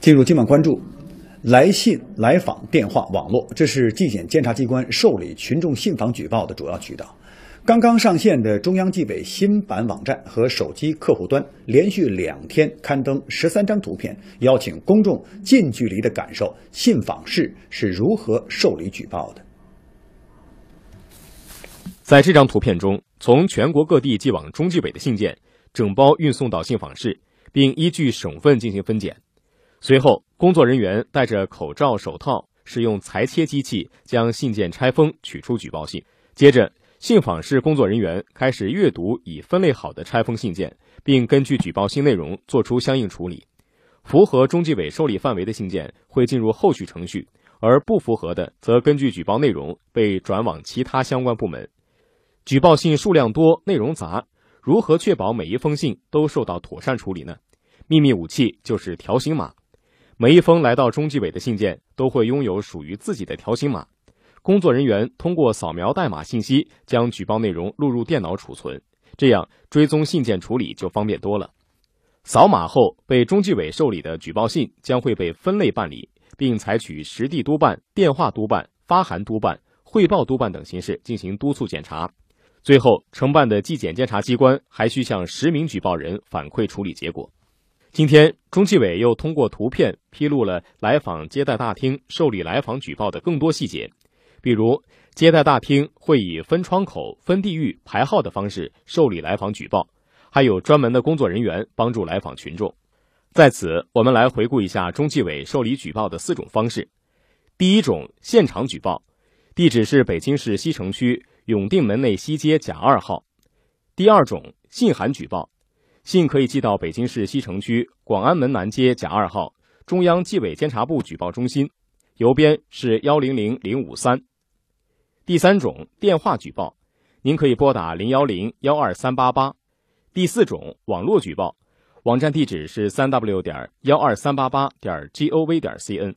进入今晚关注，来信、来访、电话、网络，这是纪检监察机关受理群众信访举报的主要渠道。刚刚上线的中央纪委新版网站和手机客户端，连续两天刊登十三张图片，邀请公众近距离的感受信访室是如何受理举报的。在这张图片中，从全国各地寄往中纪委的信件，整包运送到信访室，并依据省份进行分拣。随后，工作人员戴着口罩、手套，使用裁切机器将信件拆封，取出举报信。接着，信访室工作人员开始阅读已分类好的拆封信件，并根据举报信内容做出相应处理。符合中纪委受理范围的信件会进入后续程序，而不符合的则根据举报内容被转往其他相关部门。举报信数量多、内容杂，如何确保每一封信都受到妥善处理呢？秘密武器就是条形码。每一封来到中纪委的信件都会拥有属于自己的条形码，工作人员通过扫描代码信息，将举报内容录入电脑储存，这样追踪信件处理就方便多了。扫码后被中纪委受理的举报信将会被分类办理，并采取实地督办、电话督办、发函督办、汇报督办等形式进行督促检查。最后，承办的纪检监察机关还需向十名举报人反馈处理结果。今天，中纪委又通过图片披露了来访接待大厅受理来访举报的更多细节，比如，接待大厅会以分窗口、分地域、排号的方式受理来访举报，还有专门的工作人员帮助来访群众。在此，我们来回顾一下中纪委受理举报的四种方式：第一种，现场举报，地址是北京市西城区永定门内西街甲二号；第二种，信函举报。信可以寄到北京市西城区广安门南街甲二号中央纪委监察部举报中心，邮编是幺零零零五三。第三种电话举报，您可以拨打零幺零幺二三八八。第四种网络举报，网站地址是三 w 点幺二三八八点 g o v 点 c n。